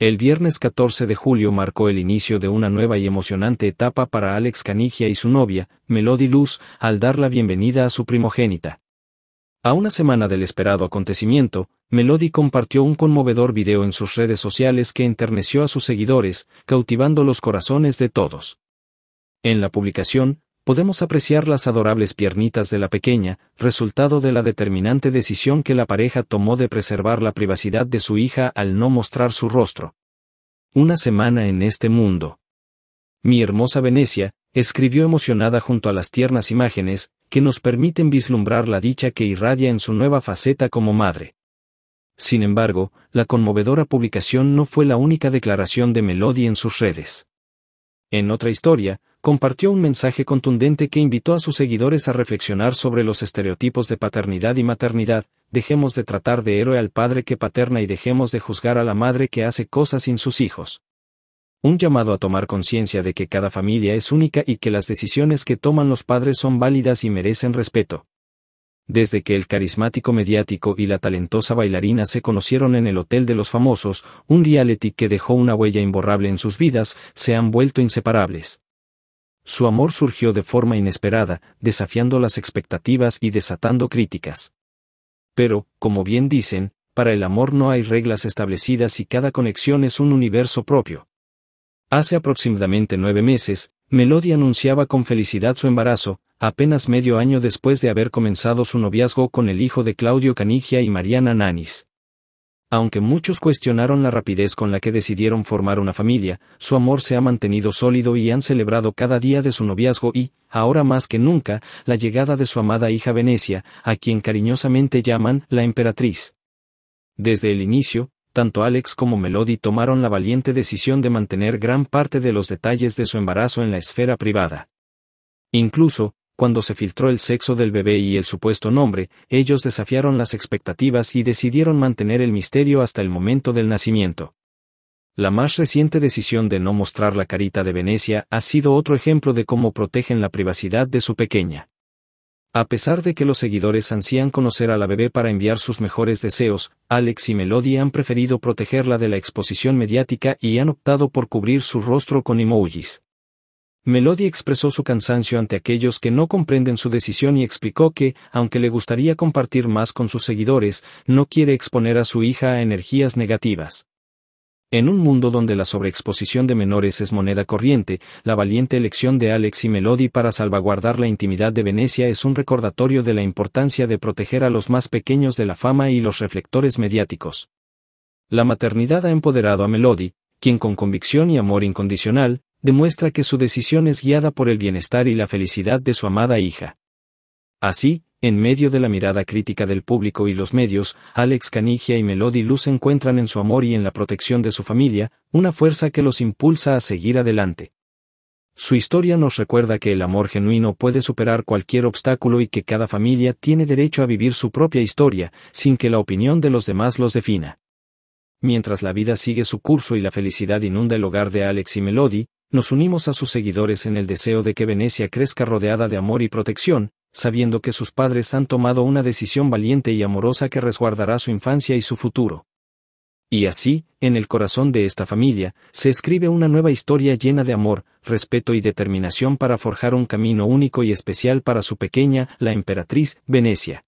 El viernes 14 de julio marcó el inicio de una nueva y emocionante etapa para Alex Canigia y su novia, Melody Luz, al dar la bienvenida a su primogénita. A una semana del esperado acontecimiento, Melody compartió un conmovedor video en sus redes sociales que enterneció a sus seguidores, cautivando los corazones de todos. En la publicación, podemos apreciar las adorables piernitas de la pequeña, resultado de la determinante decisión que la pareja tomó de preservar la privacidad de su hija al no mostrar su rostro. Una semana en este mundo. Mi hermosa Venecia, escribió emocionada junto a las tiernas imágenes, que nos permiten vislumbrar la dicha que irradia en su nueva faceta como madre. Sin embargo, la conmovedora publicación no fue la única declaración de Melody en sus redes. En otra historia, compartió un mensaje contundente que invitó a sus seguidores a reflexionar sobre los estereotipos de paternidad y maternidad, dejemos de tratar de héroe al padre que paterna y dejemos de juzgar a la madre que hace cosas sin sus hijos. Un llamado a tomar conciencia de que cada familia es única y que las decisiones que toman los padres son válidas y merecen respeto. Desde que el carismático mediático y la talentosa bailarina se conocieron en el Hotel de los Famosos, un reality que dejó una huella imborrable en sus vidas, se han vuelto inseparables. Su amor surgió de forma inesperada, desafiando las expectativas y desatando críticas. Pero, como bien dicen, para el amor no hay reglas establecidas y cada conexión es un universo propio. Hace aproximadamente nueve meses, Melody anunciaba con felicidad su embarazo, apenas medio año después de haber comenzado su noviazgo con el hijo de Claudio Canigia y Mariana Nanis. Aunque muchos cuestionaron la rapidez con la que decidieron formar una familia, su amor se ha mantenido sólido y han celebrado cada día de su noviazgo y, ahora más que nunca, la llegada de su amada hija Venecia, a quien cariñosamente llaman la emperatriz. Desde el inicio, tanto Alex como Melody tomaron la valiente decisión de mantener gran parte de los detalles de su embarazo en la esfera privada. Incluso, cuando se filtró el sexo del bebé y el supuesto nombre, ellos desafiaron las expectativas y decidieron mantener el misterio hasta el momento del nacimiento. La más reciente decisión de no mostrar la carita de Venecia ha sido otro ejemplo de cómo protegen la privacidad de su pequeña. A pesar de que los seguidores ansían conocer a la bebé para enviar sus mejores deseos, Alex y Melody han preferido protegerla de la exposición mediática y han optado por cubrir su rostro con emojis. Melody expresó su cansancio ante aquellos que no comprenden su decisión y explicó que, aunque le gustaría compartir más con sus seguidores, no quiere exponer a su hija a energías negativas. En un mundo donde la sobreexposición de menores es moneda corriente, la valiente elección de Alex y Melody para salvaguardar la intimidad de Venecia es un recordatorio de la importancia de proteger a los más pequeños de la fama y los reflectores mediáticos. La maternidad ha empoderado a Melody, quien con convicción y amor incondicional, demuestra que su decisión es guiada por el bienestar y la felicidad de su amada hija. Así, en medio de la mirada crítica del público y los medios, Alex Canigia y Melody Luz encuentran en su amor y en la protección de su familia, una fuerza que los impulsa a seguir adelante. Su historia nos recuerda que el amor genuino puede superar cualquier obstáculo y que cada familia tiene derecho a vivir su propia historia, sin que la opinión de los demás los defina. Mientras la vida sigue su curso y la felicidad inunda el hogar de Alex y Melody, nos unimos a sus seguidores en el deseo de que Venecia crezca rodeada de amor y protección, sabiendo que sus padres han tomado una decisión valiente y amorosa que resguardará su infancia y su futuro. Y así, en el corazón de esta familia, se escribe una nueva historia llena de amor, respeto y determinación para forjar un camino único y especial para su pequeña, la emperatriz, Venecia.